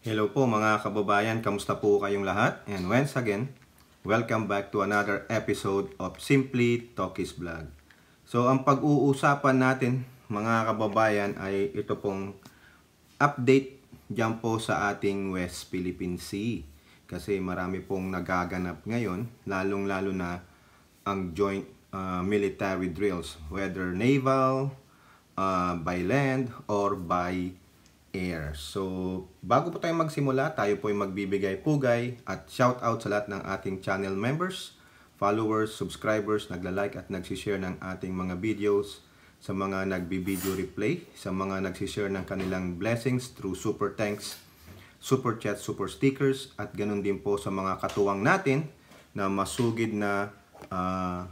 Hello po mga kababayan, kamusta po kayong lahat? And once again, welcome back to another episode of Simply Talkies Vlog. So ang pag-uusapan natin mga kababayan ay ito pong update dyan po sa ating West Philippine Sea. Kasi marami pong nagaganap ngayon, lalong-lalo na ang joint uh, military drills, whether naval, uh, by land, or by air. So, bago po tayo magsimula, tayo po ay magbibigay pugay at shoutout sa lahat ng ating channel members, followers, subscribers, nagla-like at nagsishare ng ating mga videos, sa mga nagbibideo replay, sa mga nagsishare ng kanilang blessings through super thanks, super chat, super stickers, at ganun din po sa mga katuwang natin na masugid na uh,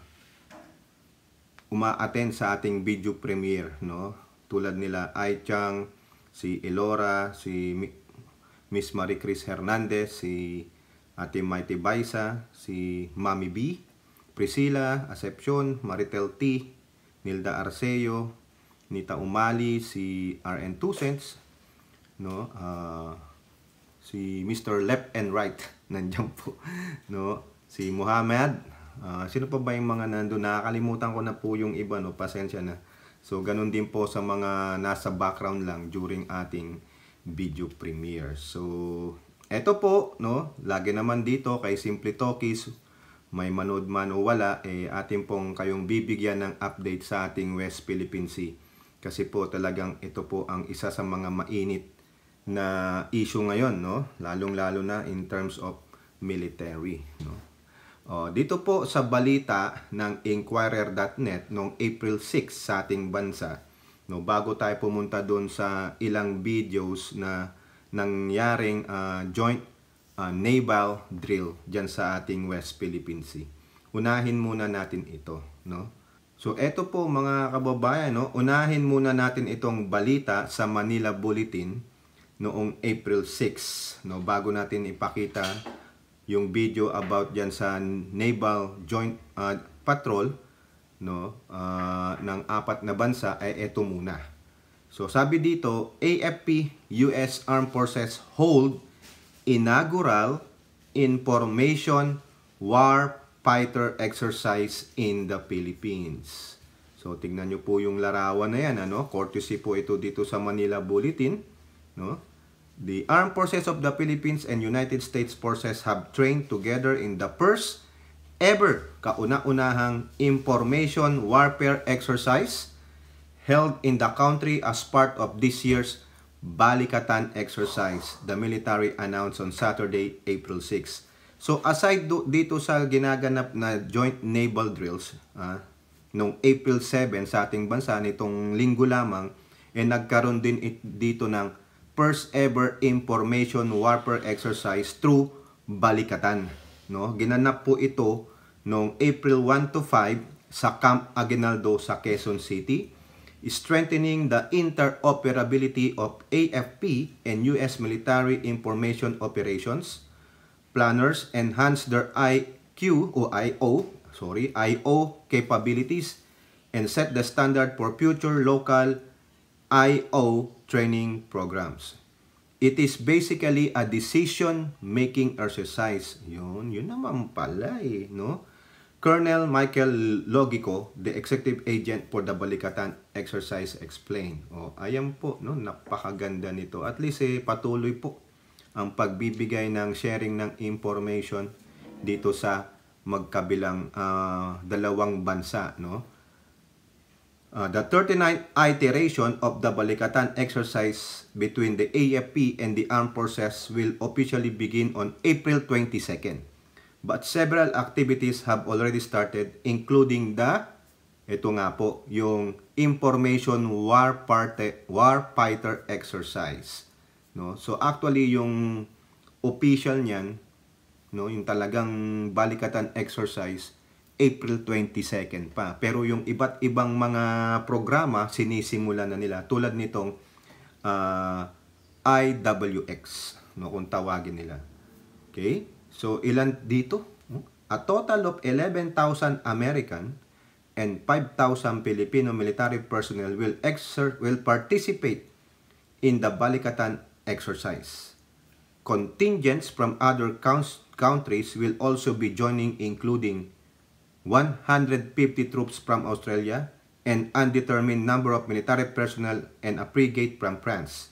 uma-attend sa ating video premiere, no? Tulad nila Ai Chang, si Elora, si Miss Marie Chris Hernandez, si Ate Mighty Baisa, si Mami B, Priscilla, Acepcion, Maritel T, Nilda Arceo, Nita Umali, si RN 2 Cents, no? Uh, si Mr. Left and Right nandiyan po, no? Si Muhammad, uh, ah, sino pa ba yung mga nandoon? Nakakalimutan ko na po yung iba, no? Pasensya na. So, ganun din po sa mga nasa background lang during ating video premiere. So, eto po, no? Lagi naman dito kay Simple Talkies, may manood man o wala, eh, atin pong kayong bibigyan ng update sa ating West Philippine Sea. Kasi po talagang ito po ang isa sa mga mainit na issue ngayon, no? Lalong-lalo na in terms of military, no? O, oh, dito po sa balita ng Inquirer.net noong April 6 sa ating bansa, no, bago tayo pumunta doon sa ilang videos na nangyaring uh, joint uh, naval drill diyan sa ating West Philippine Sea. Unahin muna natin ito. No? So eto po mga kababayan, no? unahin muna natin itong balita sa Manila Bulletin noong April 6 no, bago natin ipakita yung video about yan sa Naval Joint uh, Patrol no uh, ng apat na bansa ay ito muna. So sabi dito, AFP US Armed Forces hold inaugural information war fighter exercise in the Philippines. So tingnan niyo po yung larawan na yan ano, courtesy po ito dito sa Manila Bulletin, no? The armed forces of the Philippines and United States forces have trained together in the first ever kauna-unahang information warfare exercise held in the country as part of this year's Balikatan exercise, the military announced on Saturday, April 6. So aside dito sa ginaganap na joint naval drills, ah, noong April 7 sa ating bansa nitong linggo lamang, eh nagkaroon din dito ng first ever information warfare exercise through Balikatan. No? Ginanap po ito noong April 1 to 5 sa Camp Aguinaldo sa Quezon City, strengthening the interoperability of AFP and U.S. military information operations. Planners enhance their IQ o IO, sorry, IO capabilities and set the standard for future local IO training programs. It is basically a decision-making exercise. Yun, yun naman pala eh, no? Colonel Michael Logico, the executive agent for the Balikatan Exercise explained. Oh, ayan po, no? napakaganda nito. At least eh, patuloy po ang pagbibigay ng sharing ng information dito sa magkabilang uh, dalawang bansa. No? Uh, the 39th iteration of the Balikatan exercise between the AFP and the armed forces will officially begin on April 22nd. But several activities have already started including the, ito nga po, yung Information war Warfighter, Warfighter Exercise. No? So actually yung official niyan, no, yung talagang Balikatan exercise April 22 pa. Pero yung iba't ibang mga programa, sinisimula na nila. Tulad nitong uh, ah, IWX, no, kung tawagin nila. Okay? So, ilan dito? A total of 11,000 American and 5,000 Filipino military personnel will exert will participate in the Balikatan exercise. Contingents from other countries will also be joining including 150 troops from Australia, an undetermined number of military personnel, and a frigate from France.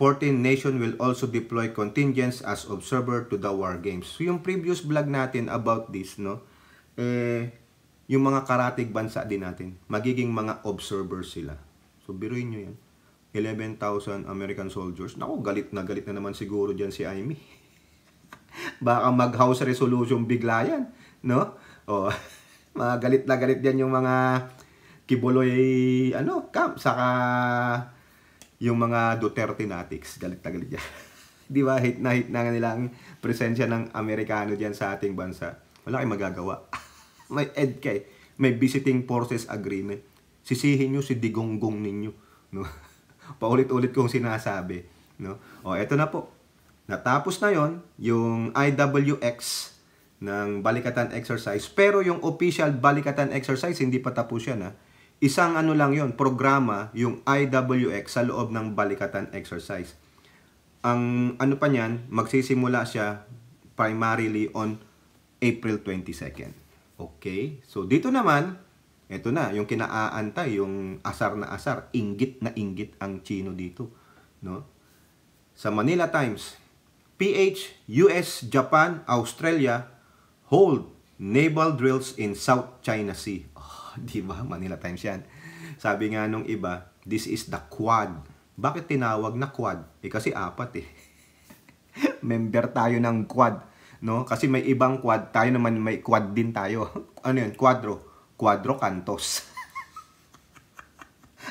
14 nation will also deploy contingents as observer to the war games. So yung previous vlog natin about this, no, eh, yung mga karatig bansa din natin, magiging mga observer sila. So biruin nyo yan. 11,000 American soldiers. Naku, galit na galit na naman siguro dyan si Amy. Baka mag-house resolution bigla yan, no? Oh. Mga galit na galit diyan yung mga kiboloy ano, camp. Saka yung mga Duterte natics. Galit na galit yan. Di ba? Hate na hate na nila ang presensya ng Amerikano diyan sa ating bansa. Wala kayong magagawa. May EDCA eh. May Visiting Forces Agreement. Sisihin niyo si digonggong ninyo. No? Paulit-ulit kong sinasabi. No? oh eto na po. Natapos na yon yung IWX ng balikatan exercise. Pero yung official balikatan exercise, hindi pa tapos yan ha. Isang ano lang yon programa, yung IWX sa loob ng balikatan exercise. Ang ano pa niyan, magsisimula siya primarily on April 22nd. Okay? So, dito naman, ito na, yung kinaaantay, yung asar na asar, inggit na inggit ang Chino dito. No? Sa Manila Times, PH, US, Japan, Australia, hold naval drills in South China Sea. Oh, di ba? Manila Times yan. Sabi nga nung iba, this is the quad. Bakit tinawag na quad? Eh kasi apat eh. Member tayo ng quad. No? Kasi may ibang quad, tayo naman may quad din tayo. ano yun? Quadro. Quadro Cantos.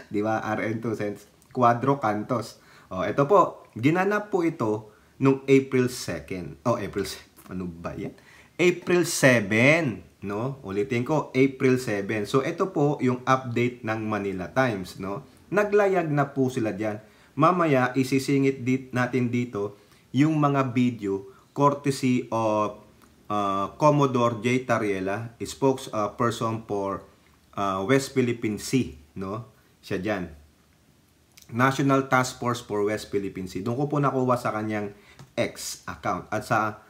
di ba? RN 2 cents. Quadro Cantos. Oh, ito po, ginanap po ito nung April 2nd. Oh, April 2nd. Ano ba yan? April 7, no? Ulitin ko, April 7. So ito po yung update ng Manila Times, no? Naglayag na po sila diyan. Mamaya isisingit dit natin dito yung mga video courtesy of uh, Commodore J. Tariela, spokesperson for uh, West Philippine Sea, no? Siya diyan. National Task Force for West Philippine Sea. Doon ko po nakuha sa kanyang X account at sa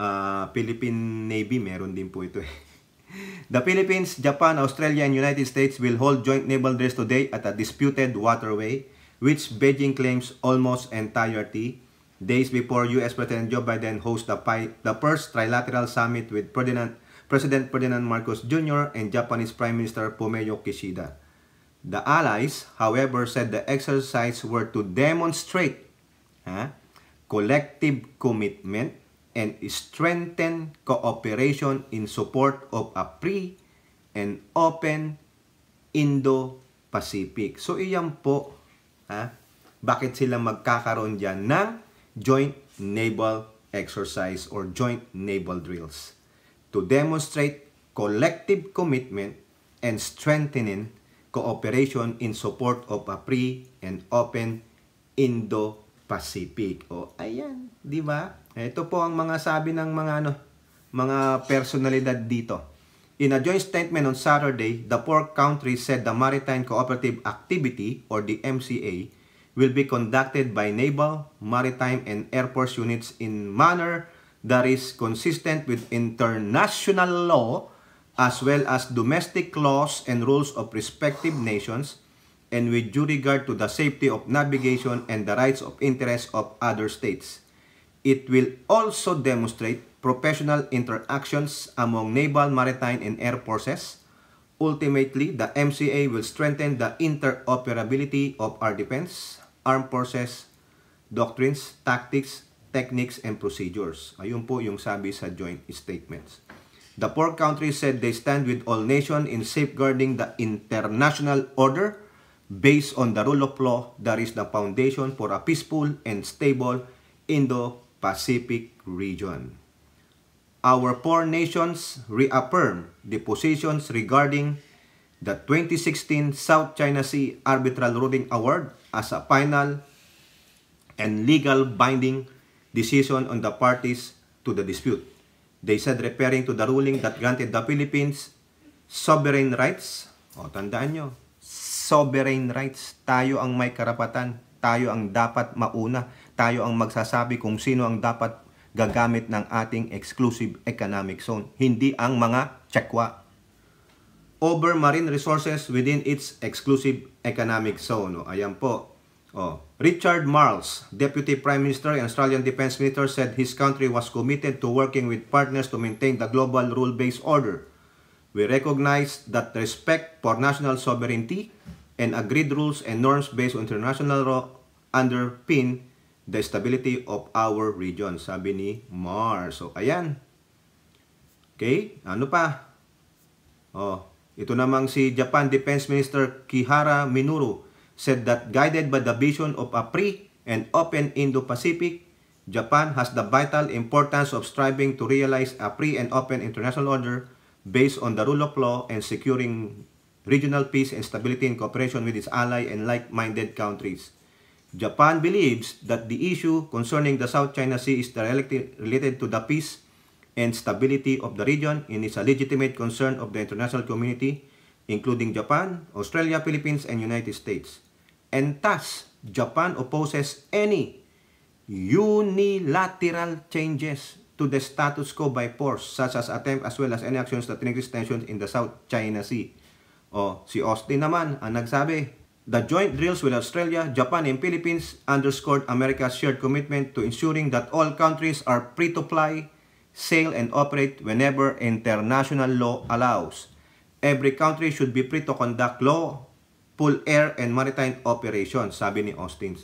uh, Philippine Navy, meron din po ito eh. The Philippines, Japan, Australia, and United States will hold joint naval drills today at a disputed waterway, which Beijing claims almost entirety, days before U.S. President Joe Biden hosts the, the first trilateral summit with President, President Ferdinand Marcos Jr. and Japanese Prime Minister Fumio Kishida. The allies, however, said the exercise were to demonstrate huh, ah, collective commitment and strengthen cooperation in support of a free and open Indo-Pacific. So iyan po, ha? bakit sila magkakaroon dyan ng joint naval exercise or joint naval drills to demonstrate collective commitment and strengthening cooperation in support of a free and open Indo-Pacific Pacific. O, ayan, di ba? Ito po ang mga sabi ng mga ano, mga personalidad dito. In a joint statement on Saturday, the four countries said the Maritime Cooperative Activity or the MCA will be conducted by naval, maritime, and air force units in manner that is consistent with international law as well as domestic laws and rules of respective nations and with due regard to the safety of navigation and the rights of interest of other states. It will also demonstrate professional interactions among naval, maritime, and air forces. Ultimately, the MCA will strengthen the interoperability of our defense, armed forces, doctrines, tactics, techniques, and procedures. Ayun po yung sabi sa joint statements. The four countries said they stand with all nations in safeguarding the international order based on the rule of law that is the foundation for a peaceful and stable Indo-Pacific region. Our four nations reaffirm the positions regarding the 2016 South China Sea Arbitral Ruling Award as a final and legal binding decision on the parties to the dispute. They said referring to the ruling that granted the Philippines sovereign rights, o tandaan nyo, sovereign rights. Tayo ang may karapatan. Tayo ang dapat mauna. Tayo ang magsasabi kung sino ang dapat gagamit ng ating exclusive economic zone. Hindi ang mga Chekwa. Over marine resources within its exclusive economic zone. O, ayan po. Oh, Richard Marles, Deputy Prime Minister and Australian Defence Minister, said his country was committed to working with partners to maintain the global rule-based order. We recognize that respect for national sovereignty and agreed rules and norms based on international law underpin the stability of our region, sabi ni Mar. So, ayan. Okay, ano pa? Oh, ito namang si Japan Defense Minister Kihara Minoru said that guided by the vision of a free and open Indo-Pacific, Japan has the vital importance of striving to realize a free and open international order based on the rule of law and securing regional peace and stability in cooperation with its ally and like-minded countries. Japan believes that the issue concerning the South China Sea is directly related to the peace and stability of the region and is a legitimate concern of the international community, including Japan, Australia, Philippines, and United States. And thus, Japan opposes any unilateral changes to the status quo by force, such as attempt as well as any actions that increase tensions in the South China Sea. O, si Austin naman ang nagsabi, The joint drills with Australia, Japan, and Philippines underscored America's shared commitment to ensuring that all countries are free to fly, sail, and operate whenever international law allows. Every country should be free to conduct lawful air and maritime operations, sabi ni Austin.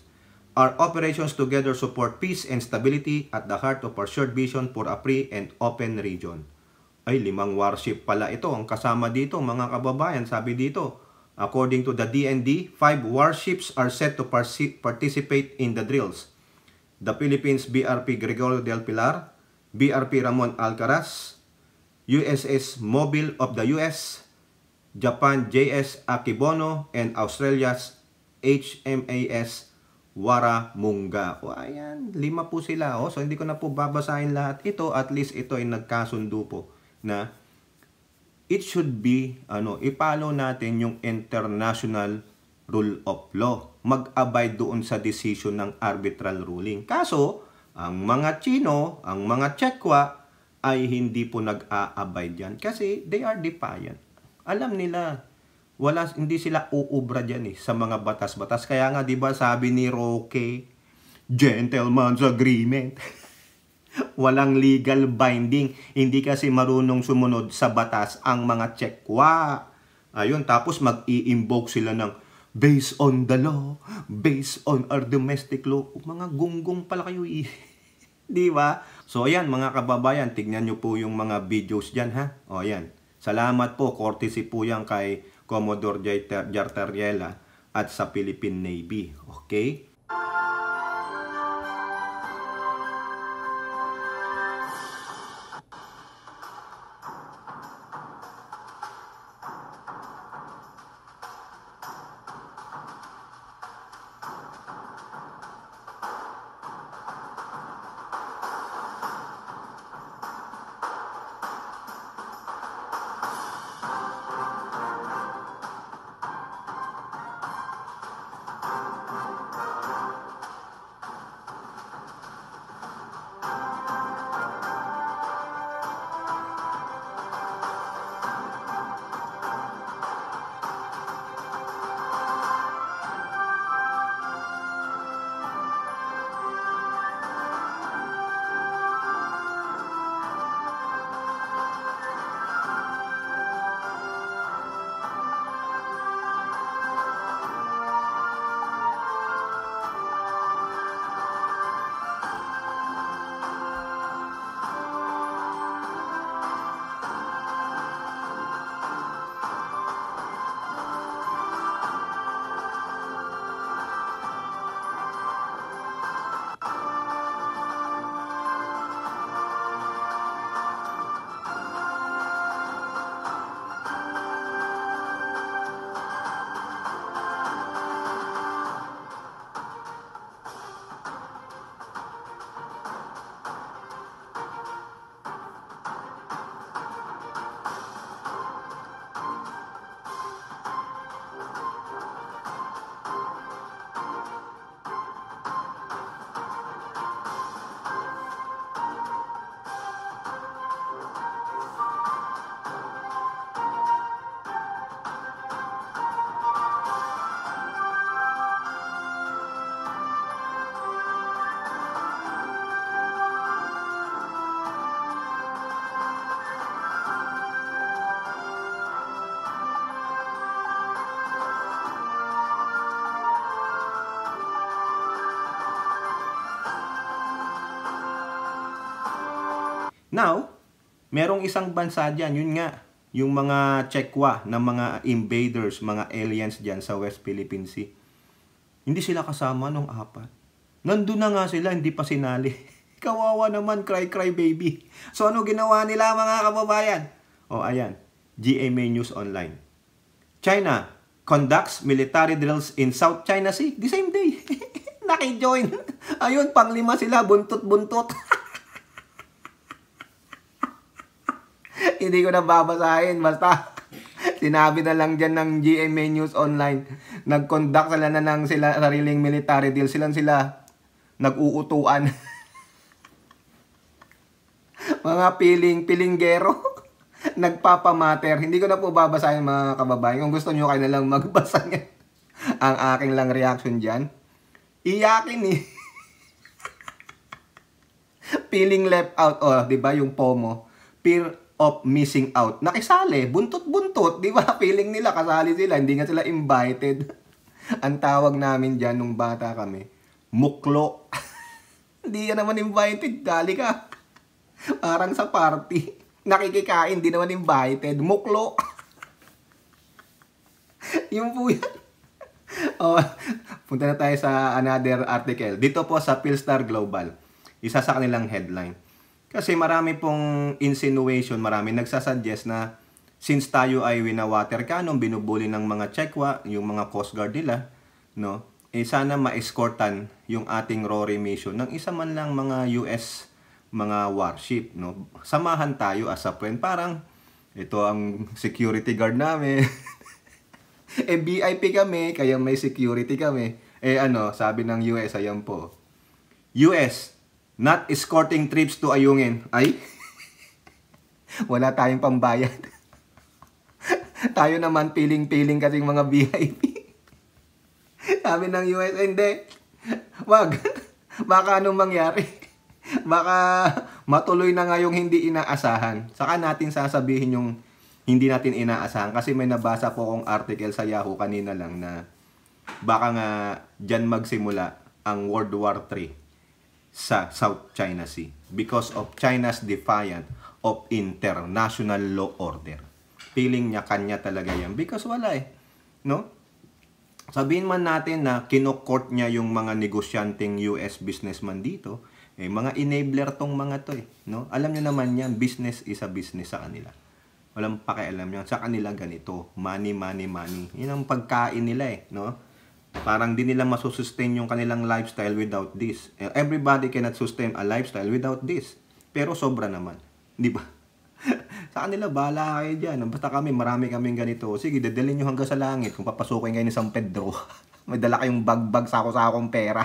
Our operations together support peace and stability at the heart of our shared vision for a free and open region. Ay, limang warship pala ito. Ang kasama dito, mga kababayan, sabi dito, according to the DND, five warships are set to participate in the drills. The Philippines BRP Gregorio del Pilar, BRP Ramon Alcaraz, USS Mobile of the US, Japan JS Akibono, and Australia's HMAS Waramunga. O ayan, lima po sila. O. So hindi ko na po babasahin lahat ito. At least ito ay nagkasundo po na it should be ano ipalo natin yung international rule of law mag-abide doon sa decision ng arbitral ruling kaso ang mga Chino ang mga Czechwa ay hindi po nag aabide abide yan kasi they are defiant alam nila wala hindi sila uubra diyan eh sa mga batas-batas kaya nga 'di ba sabi ni Roque gentleman's agreement Walang legal binding. Hindi kasi marunong sumunod sa batas ang mga tsekwa. Ayun, tapos mag-i-invoke sila ng based on the law, based on our domestic law. Mga gunggong pala kayo eh. Di ba? So ayan mga kababayan, tignan nyo po yung mga videos dyan ha. O ayan. Salamat po, courtesy po yan kay Commodore Jartariela at sa Philippine Navy. Okay? Now, merong isang bansa dyan, yun nga, yung mga Chekwa ng mga invaders, mga aliens dyan sa West Philippine Sea. Hindi sila kasama nung apat. Nandun na nga sila, hindi pa sinali. Kawawa naman, cry cry baby. So ano ginawa nila mga kababayan? O oh, ayan, GMA News Online. China conducts military drills in South China Sea the same day. Naki-join. Ayun, panglima sila, buntot-buntot. Hindi ko nababasahin. Basta, sinabi na lang dyan ng GMA News Online. Nag-conduct sila na ng sila, sariling military deal. Silang sila nag-uutuan. mga piling, pilinggero. Nagpapamater. Hindi ko na po babasahin mga kababayan. Kung gusto nyo, kayo na lang magbasa niya. Ang aking lang reaction dyan. Iyakin eh. Feeling left out. oh, di ba yung POMO. Peer, of missing out. Nakisali, buntot-buntot, di ba? Feeling nila, kasali sila, hindi nga sila invited. Ang tawag namin dyan nung bata kami, muklo. Hindi ka naman invited, dali ka. Parang sa party. Nakikikain, hindi naman invited. Muklo. yung po yan. oh, punta na tayo sa another article. Dito po sa Philstar Global. Isa sa kanilang headline. Kasi marami pong insinuation, marami nagsasuggest na since tayo ay winawater cannon, binubuli ng mga Chekwa, yung mga Coast Guard nila, no? Eh sana ma-escortan yung ating Rory mission ng isa man lang mga US mga warship, no? Samahan tayo as a friend. Parang ito ang security guard namin. eh VIP kami, kaya may security kami. Eh ano, sabi ng US, ayan po. US, not escorting trips to Ayungin. Ay, wala tayong pambayad. Tayo naman piling-piling kasing mga VIP. Sabi ng US, hindi. Wag. Baka anong mangyari. Baka matuloy na nga yung hindi inaasahan. Saka natin sasabihin yung hindi natin inaasahan. Kasi may nabasa po akong article sa Yahoo kanina lang na baka nga dyan magsimula ang World War 3 sa South China Sea because of China's defiant of international law order. Feeling niya kanya talaga yan because wala eh. No? Sabihin man natin na kinokort niya yung mga negosyanteng US businessman dito, eh, mga enabler tong mga to eh. No? Alam niyo naman yan, business is a business sa kanila. Walang pakialam yan. Sa kanila ganito, money, money, money. Yun ang pagkain nila eh. No? parang di nila masusustain yung kanilang lifestyle without this. Eh, everybody cannot sustain a lifestyle without this. Pero sobra naman. Di ba? sa kanila, bahala kayo dyan. Basta kami, marami kaming ganito. Sige, dadalhin nyo hanggang sa langit. Kung papasukin kayo ni San Pedro, may dala kayong bagbag sa ako-sakong pera.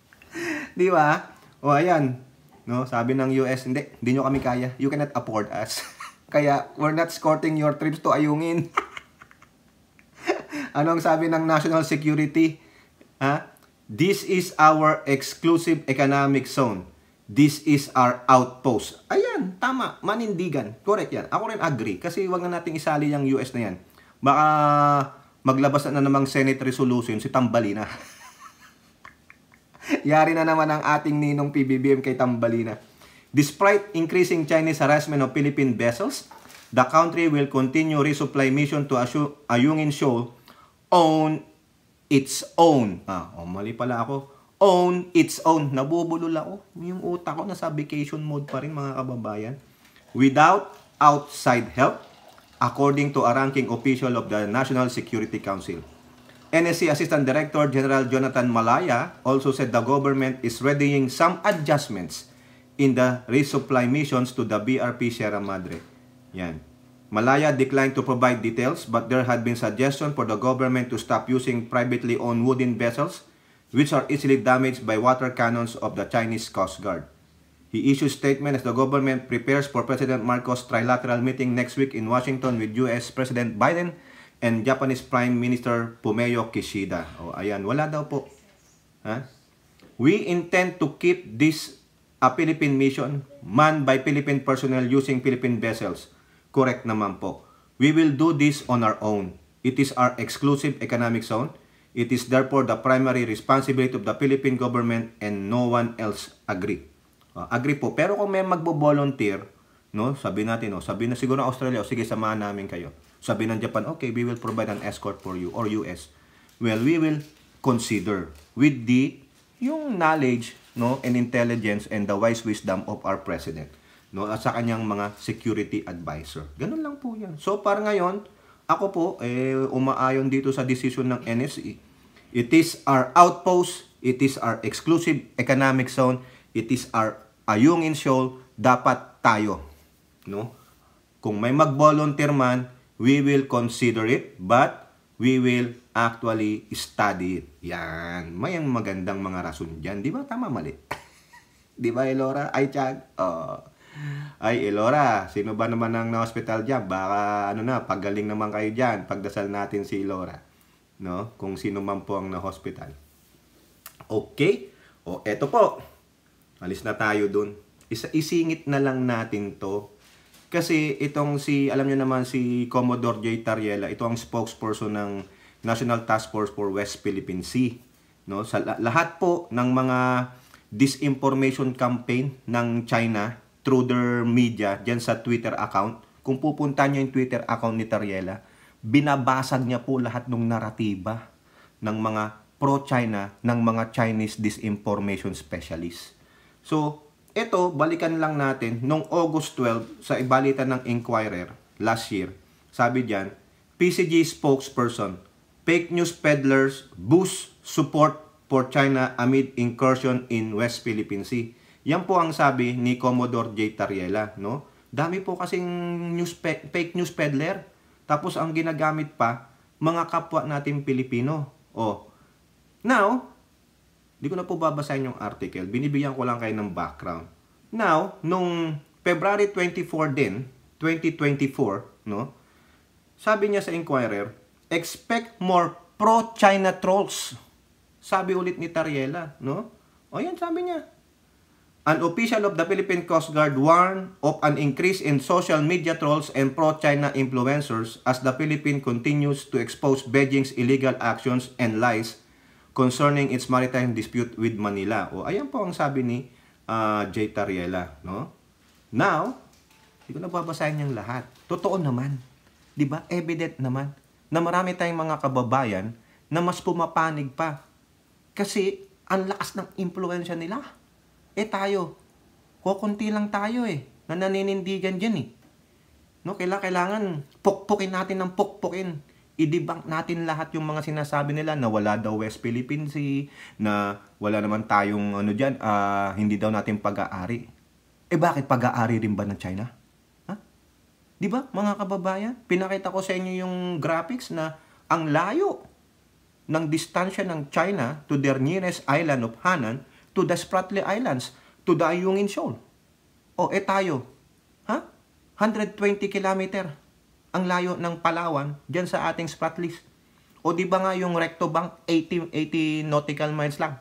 di ba? O ayan, no? sabi ng US, hindi, hindi nyo kami kaya. You cannot afford us. Kaya, we're not escorting your trips to Ayungin ano ang sabi ng National Security? Ha? This is our exclusive economic zone. This is our outpost. Ayan, tama. Manindigan. Correct yan. Ako rin agree. Kasi wag na nating isali yung US na yan. Baka maglabas na, na namang Senate resolution si Tambalina. Yari na naman ang ating ninong PBBM kay Tambalina. Despite increasing Chinese harassment of Philippine vessels, the country will continue resupply mission to Ayungin Shoal own its own. Ah, oh, mali pala ako. Own its own. Nabubulol ako. Yung utak ko nasa vacation mode pa rin mga kababayan. Without outside help according to a ranking official of the National Security Council. NSC Assistant Director General Jonathan Malaya also said the government is readying some adjustments in the resupply missions to the BRP Sierra Madre. Yan. Malaya declined to provide details, but there had been suggestion for the government to stop using privately owned wooden vessels, which are easily damaged by water cannons of the Chinese Coast Guard. He issued statement as the government prepares for President Marcos' trilateral meeting next week in Washington with U.S. President Biden and Japanese Prime Minister Fumio Kishida. O, oh, ayan, wala daw po. We intend to keep this a Philippine mission manned by Philippine personnel using Philippine vessels Correct naman po. We will do this on our own. It is our exclusive economic zone. It is therefore the primary responsibility of the Philippine government and no one else agree. Uh, agree po. Pero kung may magbo-volunteer, no, sabi natin, no, sabi na siguro ng Australia, o sige, samahan namin kayo. Sabi ng Japan, okay, we will provide an escort for you or US. Well, we will consider with the yung knowledge no and intelligence and the wise wisdom of our president no, at sa kanyang mga security advisor. Ganun lang po yan. So, para ngayon, ako po, eh, umaayon dito sa decision ng NSE. It is our outpost, it is our exclusive economic zone, it is our ayungin shoal, dapat tayo. No? Kung may mag-volunteer man, we will consider it, but we will actually study it. Yan. May ang magandang mga rason diyan, Di ba? Tama mali. Di ba, Elora? Ay, Chag? Oh. Ay, Elora, sino ba naman ang na-hospital dyan? Baka, ano na, pagaling naman kayo dyan. Pagdasal natin si Elora. No? Kung sino man po ang na-hospital. Okay? O, eto po. Alis na tayo dun. Isa isingit na lang natin to. Kasi itong si, alam nyo naman, si Commodore J. Tariela, ito ang spokesperson ng National Task Force for West Philippine Sea. No? Sa lahat po ng mga disinformation campaign ng China, through their media dyan sa Twitter account, kung pupunta nyo yung Twitter account ni Tariela, binabasag niya po lahat ng naratiba ng mga pro-China ng mga Chinese disinformation specialists. So, ito, balikan lang natin, noong August 12, sa ibalita ng Inquirer last year, sabi diyan, PCG spokesperson, fake news peddlers boost support for China amid incursion in West Philippine Sea. Yan po ang sabi ni Commodore J. Tariela, no? Dami po kasing news pe- fake news peddler. Tapos ang ginagamit pa, mga kapwa natin Pilipino. Oh. Now, di ko na po babasahin yung article. Binibigyan ko lang kayo ng background. Now, nung February 24 din, 2024, no? Sabi niya sa Inquirer, expect more pro-China trolls. Sabi ulit ni Tariela, no? O yan, sabi niya an official of the Philippine Coast Guard warned of an increase in social media trolls and pro-China influencers as the Philippines continues to expose Beijing's illegal actions and lies concerning its maritime dispute with Manila. O ayan po ang sabi ni uh, ah, Jay Tariela, no? Now, hindi ko nababasahin yung lahat. Totoo naman. 'Di ba? Evident naman na marami tayong mga kababayan na mas pumapanig pa kasi ang lakas ng impluwensya nila. Eh tayo, kukunti lang tayo eh, na naninindigan dyan eh. No, kailangan, kailangan pukpukin natin ng pukpukin. I-debunk natin lahat yung mga sinasabi nila na wala daw West Philippine Sea, na wala naman tayong ano dyan, uh, hindi daw natin pag-aari. Eh bakit pag-aari rin ba ng China? Ha? Di ba mga kababayan? Pinakita ko sa inyo yung graphics na ang layo ng distansya ng China to their nearest island of Hanan to the Spratly Islands, to the Ayungin Shoal. O, eh tayo, ha? 120 kilometer ang layo ng Palawan dyan sa ating Spratlys. O di ba nga yung recto bank 80, 80 nautical miles lang.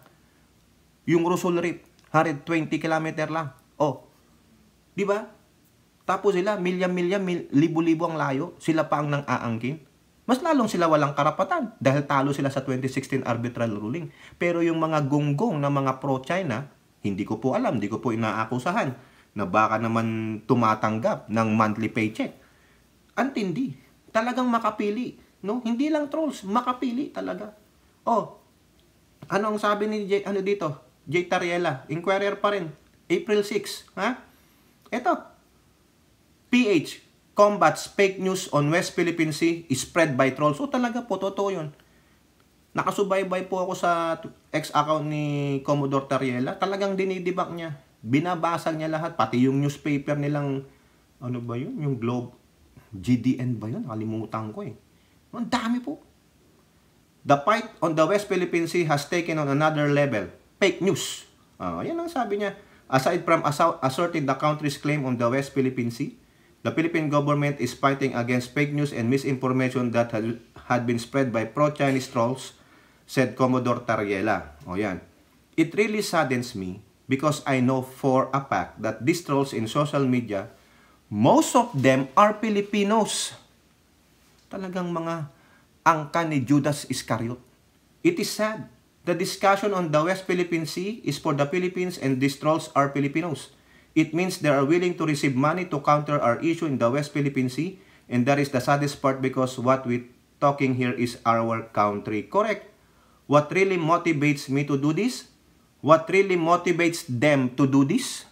Yung Russell Reef 120 kilometer lang. O. Di ba? Tapos sila milya-milya, mil, libo-libo ang layo, sila pa ang nang aangkin mas lalong sila walang karapatan dahil talo sila sa 2016 arbitral ruling. Pero yung mga gunggong ng mga pro-China, hindi ko po alam, hindi ko po inaakusahan na baka naman tumatanggap ng monthly paycheck. Antindi, talagang makapili. No? Hindi lang trolls, makapili talaga. Oh, ano ang sabi ni J, ano dito? Jay Tariela, inquirer pa rin. April 6, ha? Ito, PH, combats fake news on West Philippine Sea is spread by trolls. O talaga po, totoo yun. Nakasubaybay po ako sa ex-account ni Commodore Tariela. Talagang dinidebunk niya. Binabasag niya lahat. Pati yung newspaper nilang, ano ba yun? Yung Globe. GDN ba yun? Nakalimutan ko eh. Ang dami po. The fight on the West Philippine Sea has taken on another level. Fake news. Uh, yan ang sabi niya. Aside from asserting the country's claim on the West Philippine Sea, The Philippine government is fighting against fake news and misinformation that had, had been spread by pro-Chinese trolls, said Commodore Tariela. O oh, yan. It really saddens me because I know for a fact that these trolls in social media, most of them are Filipinos. Talagang mga angka ni Judas Iscariot. It is sad. The discussion on the West Philippine Sea is for the Philippines and these trolls are Filipinos. It means they are willing to receive money to counter our issue in the West Philippine Sea and that is the saddest part because what we talking here is our country. Correct. What really motivates me to do this? What really motivates them to do this?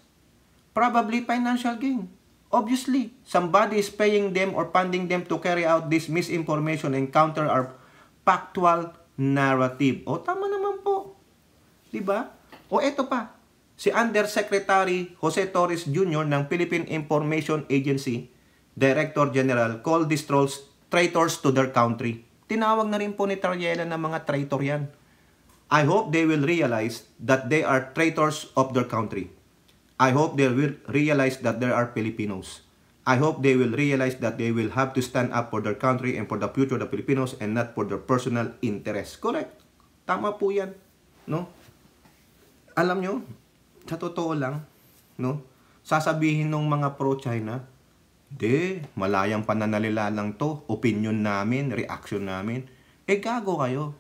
Probably financial gain. Obviously, somebody is paying them or funding them to carry out this misinformation and counter our factual narrative. O tama naman po. 'Di ba? O eto pa, si Undersecretary Jose Torres Jr. ng Philippine Information Agency, Director General, called these trolls traitors to their country. Tinawag na rin po ni Tariela ng mga traitor yan. I hope they will realize that they are traitors of their country. I hope they will realize that they are Filipinos. I hope they will realize that they will have to stand up for their country and for the future of the Filipinos and not for their personal interest. Correct. Tama po yan. No? Alam nyo, sa totoo lang, no? Sasabihin ng mga pro-China, hindi, malayang pananalila lang to, opinion namin, reaction namin. Eh, gago kayo.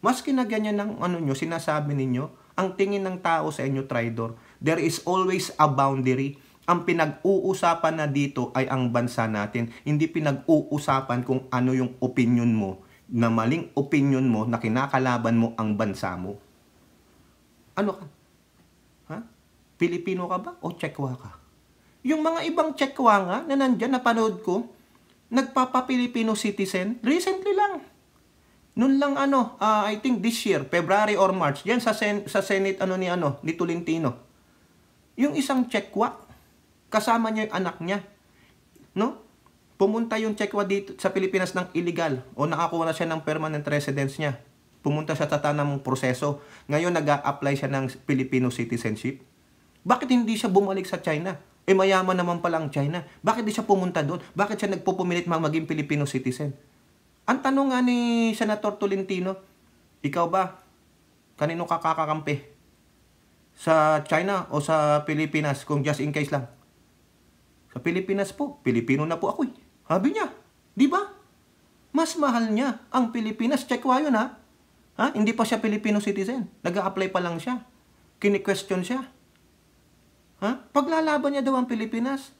Maski na ganyan ano nyo, sinasabi ninyo, ang tingin ng tao sa inyo, traitor. there is always a boundary. Ang pinag-uusapan na dito ay ang bansa natin. Hindi pinag-uusapan kung ano yung opinion mo, na maling opinion mo na kinakalaban mo ang bansa mo. Ano ka? Pilipino ka ba o Chekwa ka? Yung mga ibang Chekwa nga na nandyan, napanood ko, nagpapa-Filipino citizen, recently lang. Noon lang ano, uh, I think this year, February or March, yan sa, sen- sa Senate ano ni ano, ni Tolentino. Yung isang Chekwa, kasama niya yung anak niya. No? Pumunta yung Chekwa dito sa Pilipinas ng illegal o nakakuha na siya ng permanent residence niya. Pumunta siya sa tatanang proseso. Ngayon nag a apply siya ng Filipino citizenship bakit hindi siya bumalik sa China? Eh mayaman naman pala ang China. Bakit di siya pumunta doon? Bakit siya nagpupumilit mang maging Filipino citizen? Ang tanong nga ni Senator Tolentino, ikaw ba, kanino ka kakakampi? Sa China o sa Pilipinas? Kung just in case lang. Sa Pilipinas po, Pilipino na po ako eh. Habi niya, di ba? Mas mahal niya ang Pilipinas. Check ko yun ha. ha? Hindi pa siya Filipino citizen. Nag-a-apply pa lang siya. Kini-question siya. Ha? Paglalaban niya daw ang Pilipinas.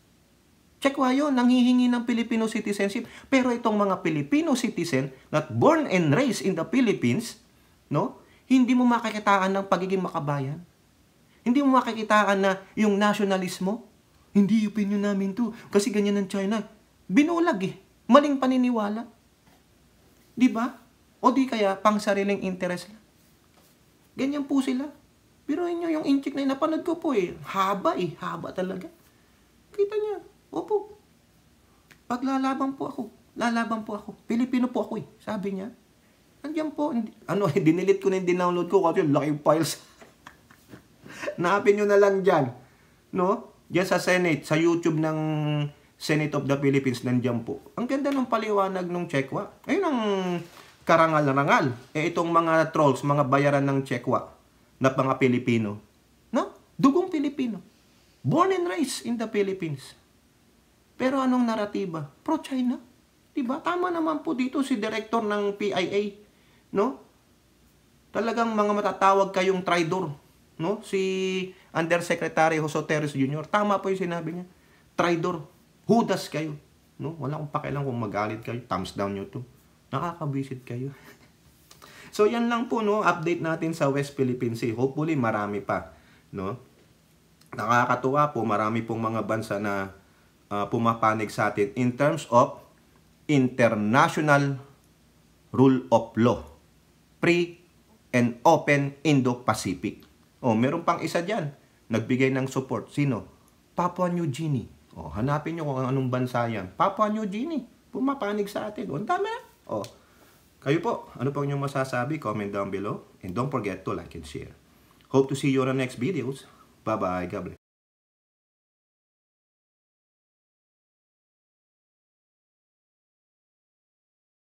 Check ko yun, nanghihingi ng Filipino citizenship. Pero itong mga Filipino citizen not born and raised in the Philippines, no? hindi mo makikitaan ng pagiging makabayan. Hindi mo makikitaan na yung nasyonalismo. Hindi opinion namin to. Kasi ganyan ng China. Binulag eh. Maling paniniwala. Di ba? O di kaya pang sariling interest lang. Ganyan po sila. Pero inyo, yung incheck na napanood ko po eh, haba eh, haba talaga. Kita niya, opo. Pag lalaban po ako, lalaban po ako. Pilipino po ako eh, sabi niya. Andiyan po, ano eh, dinilit ko na yung dinownload ko kasi laki files. Naapin nyo na lang dyan. No? Diyan sa Senate, sa YouTube ng Senate of the Philippines, nandiyan po. Ang ganda ng paliwanag ng Chekwa. Ayun ang karangal-rangal. Eh itong mga trolls, mga bayaran ng Chekwa na mga Pilipino. No? Dugong Pilipino. Born and raised in the Philippines. Pero anong naratiba? Pro-China. Diba? Tama naman po dito si director ng PIA. No? Talagang mga matatawag kayong traitor. No? Si Undersecretary Jose Teres Jr. Tama po yung sinabi niya. Traidor. Hudas kayo. No? Wala akong pakialam kung magalit kayo. Thumbs down nyo to. Nakakabisit kayo. So yan lang po no, update natin sa West Philippine Sea. Hopefully marami pa, no? Nakakatuwa po, marami pong mga bansa na uh, pumapanig sa atin in terms of international rule of law. Free and open Indo-Pacific. Oh, meron pang isa diyan. Nagbigay ng support. Sino? Papua New Guinea. Oh, hanapin niyo kung anong bansa yan. Papua New Guinea. Pumapanig sa atin. Oh, ang na. Oh, kayo po, ano pang inyong masasabi? Comment down below. And don't forget to like and share. Hope to see you on the next videos. Bye-bye. God bless.